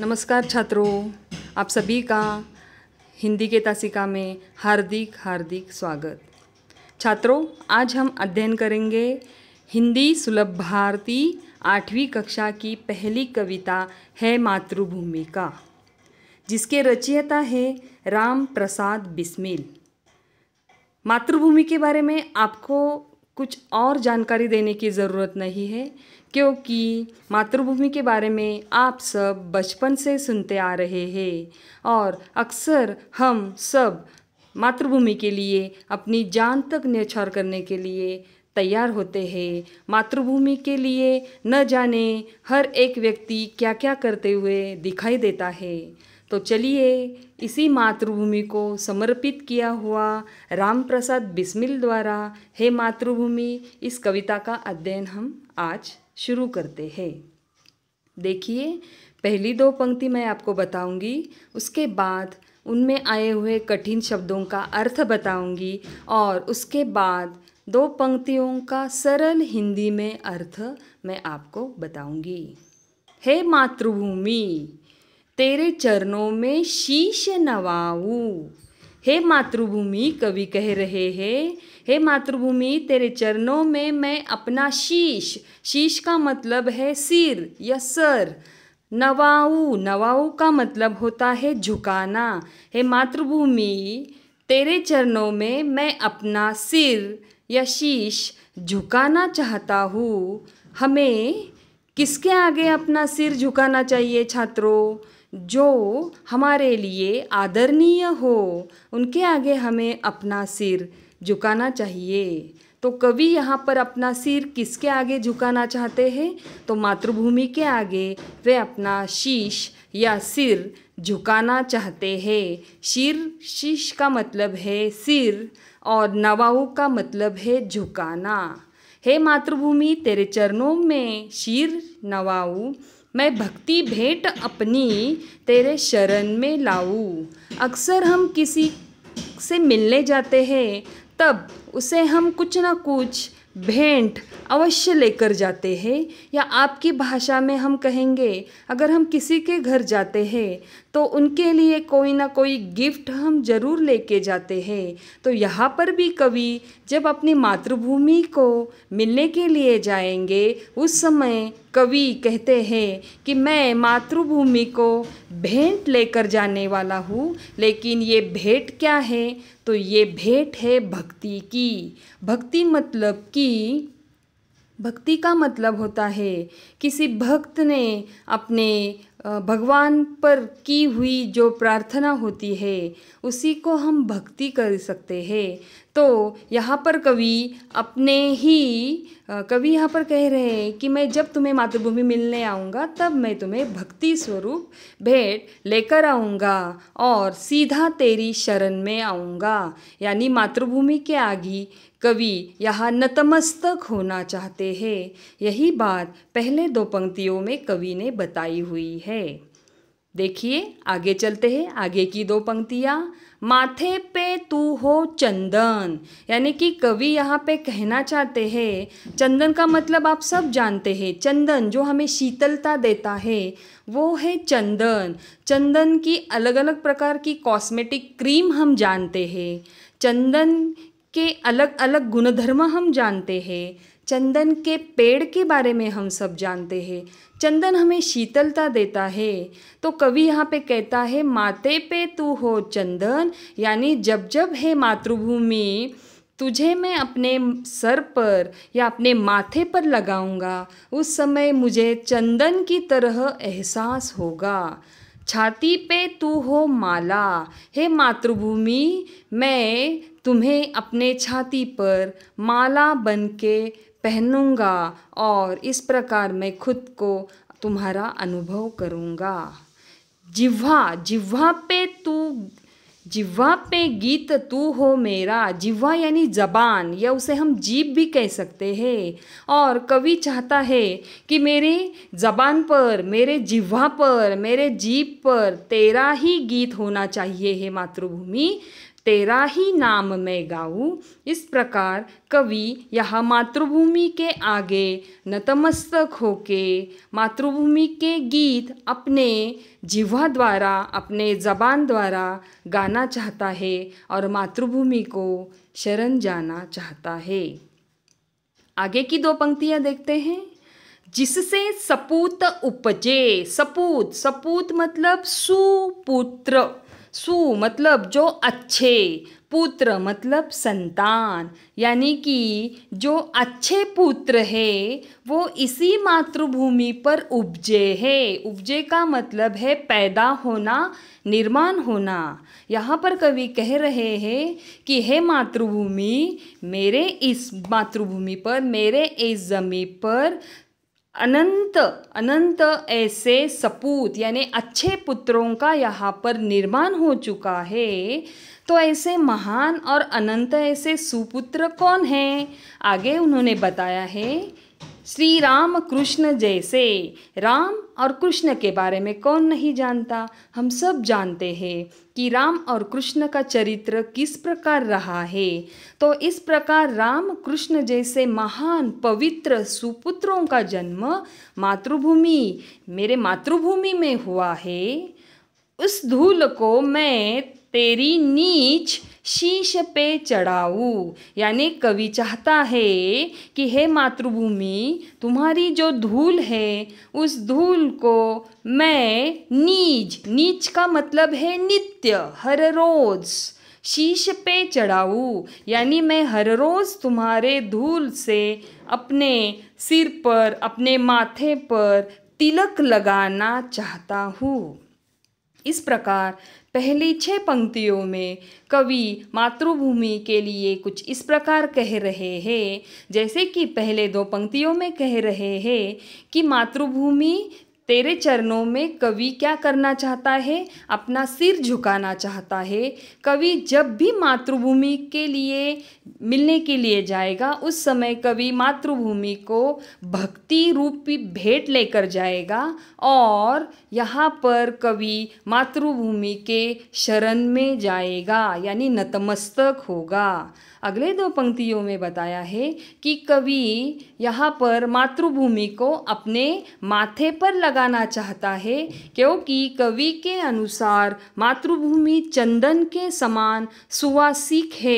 नमस्कार छात्रों आप सभी का हिंदी के तासिका में हार्दिक हार्दिक स्वागत छात्रों आज हम अध्ययन करेंगे हिंदी सुलभ भारती आठवीं कक्षा की पहली कविता है मातृभूमि का जिसके रचयिता है राम प्रसाद बिस्मिल मातृभूमि के बारे में आपको कुछ और जानकारी देने की ज़रूरत नहीं है क्योंकि मातृभूमि के बारे में आप सब बचपन से सुनते आ रहे हैं और अक्सर हम सब मातृभूमि के लिए अपनी जान तक न्यौछावर करने के लिए तैयार होते हैं मातृभूमि के लिए न जाने हर एक व्यक्ति क्या क्या करते हुए दिखाई देता है तो चलिए इसी मातृभूमि को समर्पित किया हुआ राम प्रसाद बिस्मिल द्वारा हे मातृभूमि इस कविता का अध्ययन हम आज शुरू करते हैं देखिए पहली दो पंक्ति मैं आपको बताऊंगी उसके बाद उनमें आए हुए कठिन शब्दों का अर्थ बताऊंगी और उसके बाद दो पंक्तियों का सरल हिंदी में अर्थ मैं आपको बताऊंगी हे मातृभूमि तेरे चरणों में शीश नवाऊ हे मातृभूमि कवि कह रहे हैं हे मातृभूमि तेरे चरणों में मैं अपना शीश शीश का मतलब है सिर या सर नवाऊ नवाऊ का मतलब होता है झुकाना हे मातृभूमि तेरे चरणों में मैं अपना सिर या शीश झुकाना चाहता हूँ हमें किसके आगे अपना सिर झुकाना चाहिए छात्रों जो हमारे लिए आदरणीय हो उनके आगे हमें अपना सिर झुकाना चाहिए तो कवि यहाँ पर अपना सिर किसके आगे झुकाना चाहते हैं तो मातृभूमि के आगे वे अपना शीश या सिर झुकाना चाहते हैं शीर शीश का मतलब है सिर और नवाऊ का मतलब है झुकाना हे मातृभूमि तेरे चरणों में शीर नवाऊ मैं भक्ति भेंट अपनी तेरे शरण में लाऊ अक्सर हम किसी से मिलने जाते हैं तब उसे हम कुछ ना कुछ भेंट अवश्य लेकर जाते हैं या आपकी भाषा में हम कहेंगे अगर हम किसी के घर जाते हैं तो उनके लिए कोई ना कोई गिफ्ट हम जरूर लेके जाते हैं तो यहाँ पर भी कवि जब अपनी मातृभूमि को मिलने के लिए जाएंगे उस समय कवि कहते हैं कि मैं मातृभूमि को भेंट लेकर जाने वाला हूँ लेकिन ये भेंट क्या है तो ये भेंट है भक्ति की भक्ति मतलब कि भक्ति का मतलब होता है किसी भक्त ने अपने भगवान पर की हुई जो प्रार्थना होती है उसी को हम भक्ति कर सकते हैं तो यहाँ पर कवि अपने ही कवि यहाँ पर कह रहे हैं कि मैं जब तुम्हें मातृभूमि मिलने आऊँगा तब मैं तुम्हें भक्ति स्वरूप भेंट लेकर आऊँगा और सीधा तेरी शरण में आऊँगा यानी मातृभूमि के आगे कवि यहाँ नतमस्तक होना चाहते हैं यही बात पहले दो पंक्तियों में कवि ने बताई हुई है देखिए आगे चलते हैं आगे की दो पंक्तियाँ माथे पे तू हो चंदन यानी कि कवि यहाँ पे कहना चाहते हैं चंदन का मतलब आप सब जानते हैं चंदन जो हमें शीतलता देता है वो है चंदन चंदन की अलग अलग प्रकार की कॉस्मेटिक क्रीम हम जानते हैं चंदन के अलग अलग गुणधर्म हम जानते हैं चंदन के पेड़ के बारे में हम सब जानते हैं चंदन हमें शीतलता देता है तो कवि यहाँ पे कहता है माते पे तू हो चंदन यानी जब जब है मातृभूमि तुझे मैं अपने सर पर या अपने माथे पर लगाऊंगा उस समय मुझे चंदन की तरह एहसास होगा छाती पे तू हो माला हे मातृभूमि मैं तुम्हें अपने छाती पर माला बन के पहनूँगा और इस प्रकार मैं खुद को तुम्हारा अनुभव करूँगा जिह्वा जिह्वा पे तू जिह्वा पे गीत तू हो मेरा जिह्वा यानी जबान या उसे हम जीभ भी कह सकते हैं और कवि चाहता है कि मेरे जबान पर मेरे जिह्वा पर मेरे जीभ पर तेरा ही गीत होना चाहिए है मातृभूमि तेरा ही नाम मैं गाऊँ इस प्रकार कवि यह मातृभूमि के आगे नतमस्तक होके मातृभूमि के गीत अपने जिह्वा द्वारा अपने जबान द्वारा गाना चाहता है और मातृभूमि को शरण जाना चाहता है आगे की दो पंक्तियाँ देखते हैं जिससे सपूत उपजे सपूत सपूत मतलब सुपुत्र सु मतलब जो अच्छे पुत्र मतलब संतान यानी कि जो अच्छे पुत्र है वो इसी मातृभूमि पर उपजे है उपजे का मतलब है पैदा होना निर्माण होना यहाँ पर कवि कह रहे हैं कि हे मातृभूमि मेरे इस मातृभूमि पर मेरे इस ज़मीन पर अनंत अनंत ऐसे सपूत यानी अच्छे पुत्रों का यहाँ पर निर्माण हो चुका है तो ऐसे महान और अनंत ऐसे सुपुत्र कौन हैं आगे उन्होंने बताया है श्री राम कृष्ण जैसे राम और कृष्ण के बारे में कौन नहीं जानता हम सब जानते हैं कि राम और कृष्ण का चरित्र किस प्रकार रहा है तो इस प्रकार राम कृष्ण जैसे महान पवित्र सुपुत्रों का जन्म मातृभूमि मेरे मातृभूमि में हुआ है उस धूल को मैं तेरी नीच शीश पे चढ़ाऊ यानी कवि चाहता है कि हे मातृभूमि तुम्हारी जो धूल है उस धूल को मैं नीच नीच का मतलब है नित्य हर रोज़ शीश पे चढ़ाऊ यानी मैं हर रोज़ तुम्हारे धूल से अपने सिर पर अपने माथे पर तिलक लगाना चाहता हूँ इस प्रकार पहली छः पंक्तियों में कवि मातृभूमि के लिए कुछ इस प्रकार कह रहे हैं जैसे कि पहले दो पंक्तियों में कह रहे हैं कि मातृभूमि तेरे चरणों में कवि क्या करना चाहता है अपना सिर झुकाना चाहता है कवि जब भी मातृभूमि के लिए मिलने के लिए जाएगा उस समय कवि मातृभूमि को भक्ति रूपी भेंट लेकर जाएगा और यहाँ पर कवि मातृभूमि के शरण में जाएगा यानी नतमस्तक होगा अगले दो पंक्तियों में बताया है कि कवि यहाँ पर मातृभूमि को अपने माथे पर लगाना चाहता है क्योंकि कवि के अनुसार मातृभूमि चंदन के समान सुवासिक है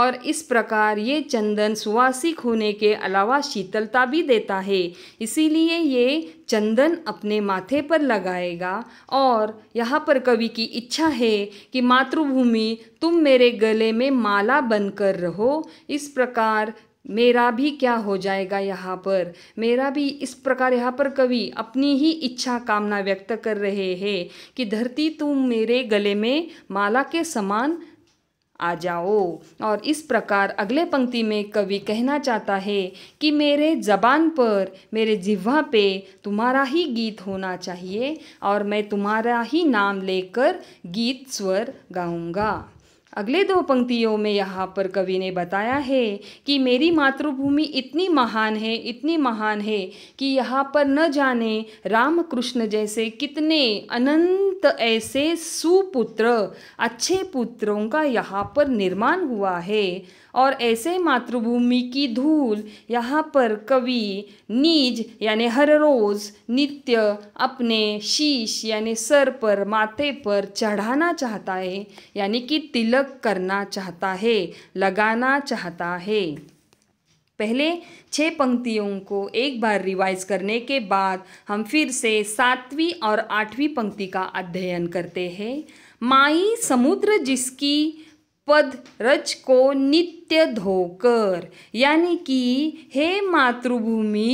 और इस प्रकार ये चंदन सुवासिक होने के अलावा शीतलता भी देता है इसीलिए ये चंदन अपने माथे पर लगाएगा और यहाँ पर कवि की इच्छा है कि मातृभूमि तुम मेरे गले में माला बनकर रहो इस प्रकार मेरा भी क्या हो जाएगा यहाँ पर मेरा भी इस प्रकार यहाँ पर कवि अपनी ही इच्छा कामना व्यक्त कर रहे हैं कि धरती तुम मेरे गले में माला के समान आ जाओ और इस प्रकार अगले पंक्ति में कवि कहना चाहता है कि मेरे ज़बान पर मेरे जिह्वा पे तुम्हारा ही गीत होना चाहिए और मैं तुम्हारा ही नाम लेकर गीत स्वर गाऊंगा अगले दो पंक्तियों में यहाँ पर कवि ने बताया है कि मेरी मातृभूमि इतनी महान है इतनी महान है कि यहाँ पर न जाने राम कृष्ण जैसे कितने अनंत ऐसे सुपुत्र अच्छे पुत्रों का यहाँ पर निर्माण हुआ है और ऐसे मातृभूमि की धूल यहाँ पर कवि नीज यानि हर रोज़ नित्य अपने शीश यानि सर पर माथे पर चढ़ाना चाहता है यानी कि तिलक करना चाहता है लगाना चाहता है पहले छः पंक्तियों को एक बार रिवाइज करने के बाद हम फिर से सातवीं और आठवीं पंक्ति का अध्ययन करते हैं माई समुद्र जिसकी पद रज को नित्य धोकर यानी कि हे मातृभूमि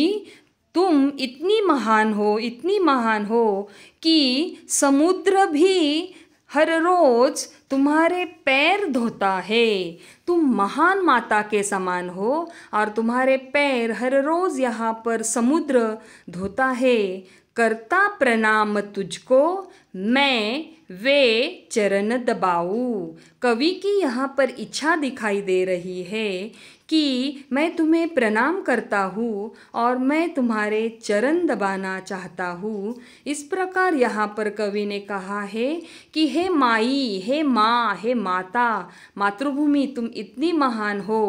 तुम इतनी महान हो इतनी महान हो कि समुद्र भी हर रोज तुम्हारे पैर धोता है तुम महान माता के समान हो और तुम्हारे पैर हर रोज यहाँ पर समुद्र धोता है करता प्रणाम तुझको मैं वे चरण दबाऊँ कवि की यहाँ पर इच्छा दिखाई दे रही है कि मैं तुम्हें प्रणाम करता हूँ और मैं तुम्हारे चरण दबाना चाहता हूँ इस प्रकार यहाँ पर कवि ने कहा है कि हे माई हे माँ हे माता मातृभूमि तुम इतनी महान हो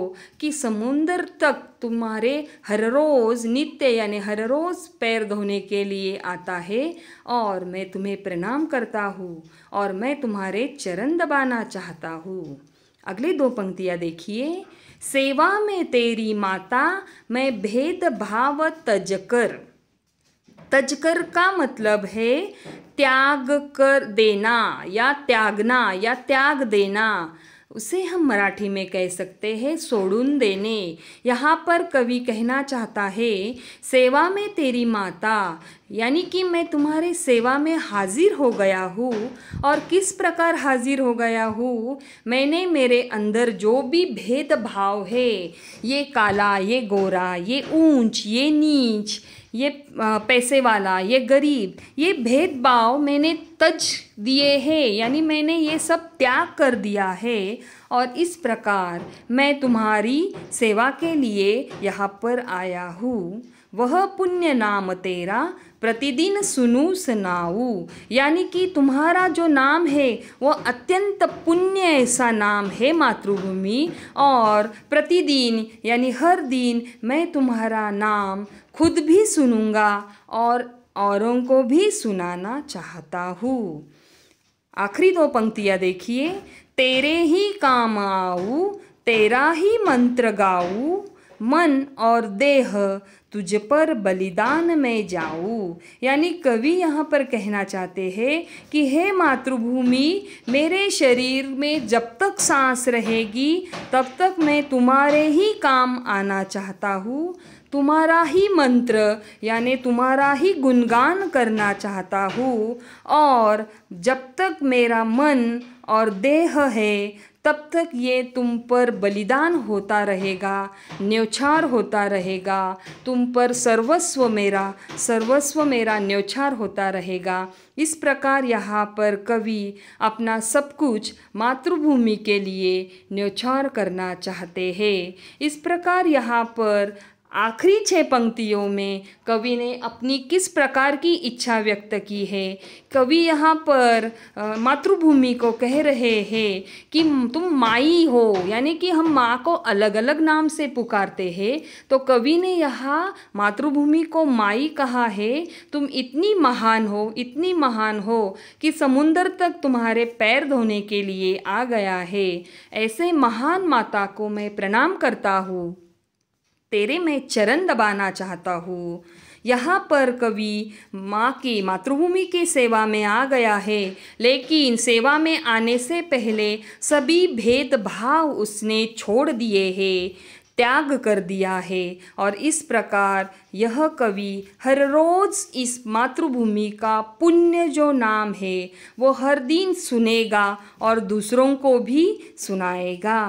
कि समुंदर तक तुम्हारे हर रोज़ नित्य यानी हर रोज़ पैर धोने के लिए आता है और मैं तुम्हें प्रणाम करता हूँ और मैं तुम्हारे चरण दबाना चाहता हूँ अगली दो पंक्तियाँ देखिए सेवा में तेरी माता मैं भेदभाव तजकर तजकर का मतलब है त्याग कर देना या त्यागना या त्याग देना उसे हम मराठी में कह सकते हैं सोडून देने यहाँ पर कवि कहना चाहता है सेवा में तेरी माता यानी कि मैं तुम्हारे सेवा में हाजिर हो गया हूँ और किस प्रकार हाजिर हो गया हूँ मैंने मेरे अंदर जो भी भेदभाव है ये काला ये गोरा ये ऊंच ये नीच ये पैसे वाला ये गरीब ये भेदभाव मैंने तज दिए हैं यानी मैंने ये सब त्याग कर दिया है और इस प्रकार मैं तुम्हारी सेवा के लिए यहाँ पर आया हूँ वह पुण्य नाम तेरा प्रतिदिन सुनु सुनाऊ यानी कि तुम्हारा जो नाम है वह अत्यंत पुण्य ऐसा नाम है मातृभूमि और प्रतिदिन यानी हर दिन मैं तुम्हारा नाम खुद भी सुनूंगा और औरों को भी सुनाना चाहता हूँ आखिरी दो पंक्तियाँ देखिए तेरे ही काम आऊ तेरा ही मंत्र गाऊ मन और देह तुझ पर बलिदान में जाऊँ यानी कवि यहाँ पर कहना चाहते हैं कि हे मातृभूमि मेरे शरीर में जब तक सांस रहेगी तब तक मैं तुम्हारे ही काम आना चाहता हूँ तुम्हारा ही मंत्र यानी तुम्हारा ही गुणगान करना चाहता हूँ और जब तक मेरा मन और देह है तब तक ये तुम पर बलिदान होता रहेगा न्योछार होता रहेगा तुम पर सर्वस्व मेरा सर्वस्व मेरा न्योछार होता रहेगा इस प्रकार यहाँ पर कवि अपना सब कुछ मातृभूमि के लिए न्योछार करना चाहते हैं इस प्रकार यहाँ पर आखिरी छः पंक्तियों में कवि ने अपनी किस प्रकार की इच्छा व्यक्त की है कवि यहाँ पर मातृभूमि को कह रहे हैं कि तुम माई हो यानी कि हम माँ को अलग अलग नाम से पुकारते हैं तो कवि ने यहाँ मातृभूमि को माई कहा है तुम इतनी महान हो इतनी महान हो कि समुंदर तक तुम्हारे पैर धोने के लिए आ गया है ऐसे महान माता को मैं प्रणाम करता हूँ तेरे में चरण दबाना चाहता हूँ यहाँ पर कवि माँ की मातृभूमि की सेवा में आ गया है लेकिन सेवा में आने से पहले सभी भेदभाव उसने छोड़ दिए हैं त्याग कर दिया है और इस प्रकार यह कवि हर रोज़ इस मातृभूमि का पुण्य जो नाम है वो हर दिन सुनेगा और दूसरों को भी सुनाएगा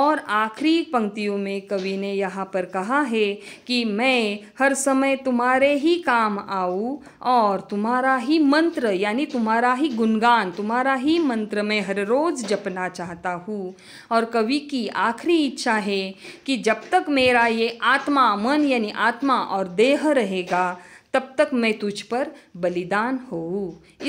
और आखिरी पंक्तियों में कवि ने यहाँ पर कहा है कि मैं हर समय तुम्हारे ही काम आऊँ और तुम्हारा ही मंत्र यानी तुम्हारा ही गुणगान तुम्हारा ही मंत्र मैं हर रोज़ जपना चाहता हूँ और कवि की आखिरी इच्छा है कि जब जब तक मेरा ये आत्मा मन यानी आत्मा और देह रहेगा तब तक मैं तुझ पर बलिदान हो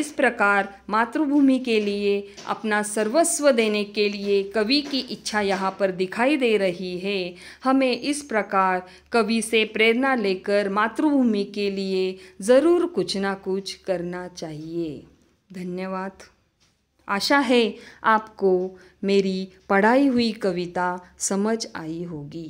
इस प्रकार मातृभूमि के लिए अपना सर्वस्व देने के लिए कवि की इच्छा यहाँ पर दिखाई दे रही है हमें इस प्रकार कवि से प्रेरणा लेकर मातृभूमि के लिए ज़रूर कुछ ना कुछ करना चाहिए धन्यवाद आशा है आपको मेरी पढ़ाई हुई कविता समझ आई होगी